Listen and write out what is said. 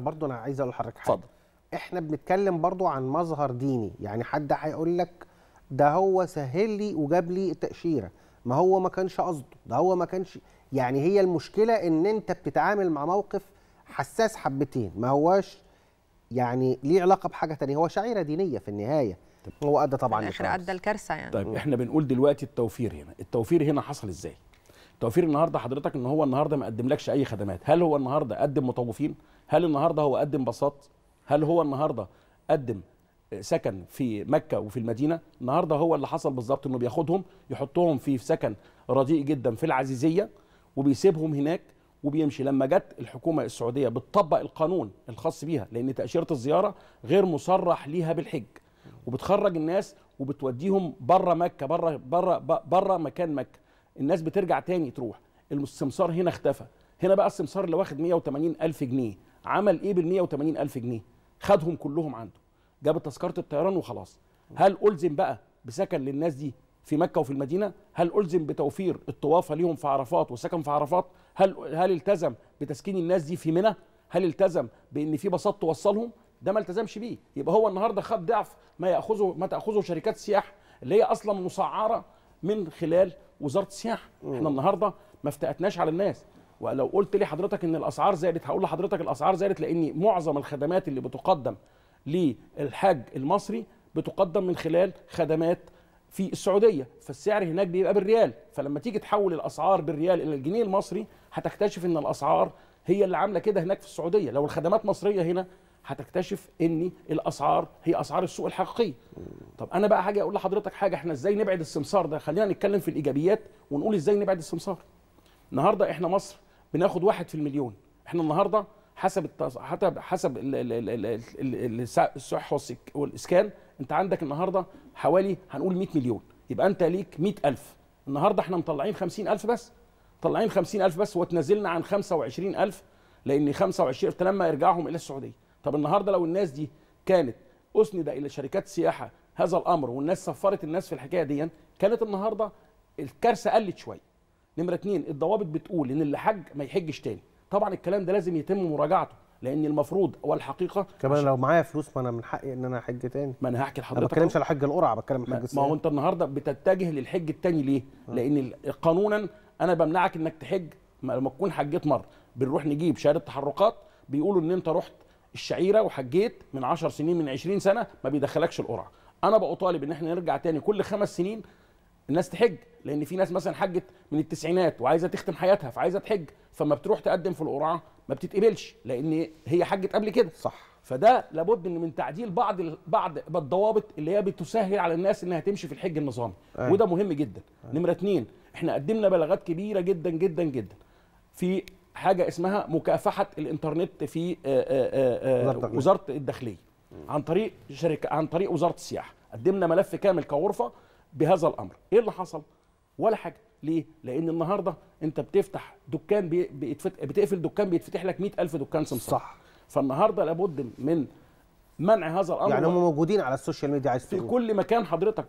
برضه انا عايز اقول لحضرتك حاجه اتفضل احنا بنتكلم برضه عن مظهر ديني يعني حد هيقول لك ده هو سهل لي وجاب لي التاشيره ما هو ما كانش قصده ده هو ما كانش يعني هي المشكله ان انت بتتعامل مع موقف حساس حبتين ما هواش يعني ليه علاقه بحاجه تانية هو شعيره دينيه في النهايه هو ادى طبعا الاخر ادى الكارثه يعني طيب احنا بنقول دلوقتي التوفير هنا التوفير هنا حصل ازاي توفير النهارده حضرتك ان هو النهارده ما قدملكش اي خدمات هل هو النهارده قدم مطوفين هل النهارده هو قدم باصات هل هو النهارده قدم سكن في مكه وفي المدينه النهارده هو اللي حصل بالظبط انه بياخدهم يحطهم في سكن رديء جدا في العزيزيه وبيسيبهم هناك وبيمشي لما جت الحكومه السعوديه بتطبق القانون الخاص بيها لان تاشيره الزياره غير مصرح ليها بالحج وبتخرج الناس وبتوديهم بره مكه بره بره بره مكان مكه الناس بترجع تاني تروح السمسار هنا اختفى هنا بقى السمسار اللي واخد 180 ألف جنيه عمل ايه بال 180 ألف جنيه خدهم كلهم عنده جاب تذكره الطيران وخلاص هل الزم بقى بسكن للناس دي في مكه وفي المدينه هل الزم بتوفير الطوافه ليهم في عرفات وسكن في عرفات هل هل التزم بتسكين الناس دي في منى هل التزم بان في باصات توصلهم ده ما التزمش بيه يبقى هو النهارده خد ضعف ما ياخذه ما تاخذه شركات السياحه اللي هي اصلا مسعره من خلال وزاره السياحه احنا النهارده ما افتقتناش على الناس ولو قلت لي حضرتك ان الاسعار زادت هقول لحضرتك الاسعار زادت لان معظم الخدمات اللي بتقدم للحاج المصري بتقدم من خلال خدمات في السعوديه فالسعر هناك بيبقى بالريال فلما تيجي تحول الاسعار بالريال الى الجنيه المصري هتكتشف ان الاسعار هي اللي عامله كده هناك في السعوديه لو الخدمات مصريه هنا هتكتشف ان الاسعار هي اسعار السوق الحقيقيه طب انا بقى حاجه اقول لحضرتك حاجه احنا ازاي نبعد السمسار ده خلينا نتكلم في الايجابيات ونقول ازاي نبعد السمسار النهارده احنا مصر بناخد واحد في المليون احنا النهارده حسب التص... حسب الصحه والاسكان انت عندك النهارده حوالي هنقول 100 مليون يبقى انت ليك 100000 النهارده احنا مطلعين 50000 بس مطلعين 50000 بس وتنزلنا عن 25000 لان 25000 لما يرجعهم الى السعوديه طب النهارده لو الناس دي كانت اسند الى شركات سياحه هذا الامر والناس صفرت الناس في الحكايه دي كانت النهارده الكارثه قلت شويه نمره اتنين الضوابط بتقول ان اللي حج ما يحجش تاني طبعا الكلام ده لازم يتم مراجعته لان المفروض والحقيقه كمان لو معايا فلوس ما انا من حقي ان انا احج تاني ما انا هحكي لحضرتك ما بتكلمش على حج القرعه بتكلم حج ما هو انت النهارده بتتجه للحج التاني ليه؟ آه. لان قانونا انا بمنعك انك تحج لما تكون حجيت مره بنروح نجيب شهاده تحركات بيقولوا ان انت رحت الشعيره وحجيت من 10 سنين من 20 سنه ما بيدخلكش القرعه انا طالب ان احنا نرجع تاني كل خمس سنين الناس تحج لان في ناس مثلا حجت من التسعينات وعايزه تختم حياتها فعايزه تحج فما بتروح تقدم في القرعه ما بتتقبلش لان هي حجت قبل كده صح فده لابد ان من تعديل بعض بعض الضوابط اللي هي بتسهل على الناس انها تمشي في الحج النظامي أيه. وده مهم جدا أيه. نمره اتنين احنا قدمنا بلاغات كبيره جدا جدا جدا في حاجه اسمها مكافحه الانترنت في آآ آه، آآ آه، آه، وزاره الداخليه عن طريق شركه عن طريق وزاره السياحه قدمنا ملف كامل كغرفه بهذا الامر ايه اللي حصل ولا حاجه ليه لان النهارده انت بتفتح دكان بيتفتح بتقفل دكان بيتفتح لك 100000 دكان سمسار صح فالنهارده لابد من منع هذا الامر يعني هم موجودين على السوشيال ميديا عايز في كل مكان حضرتك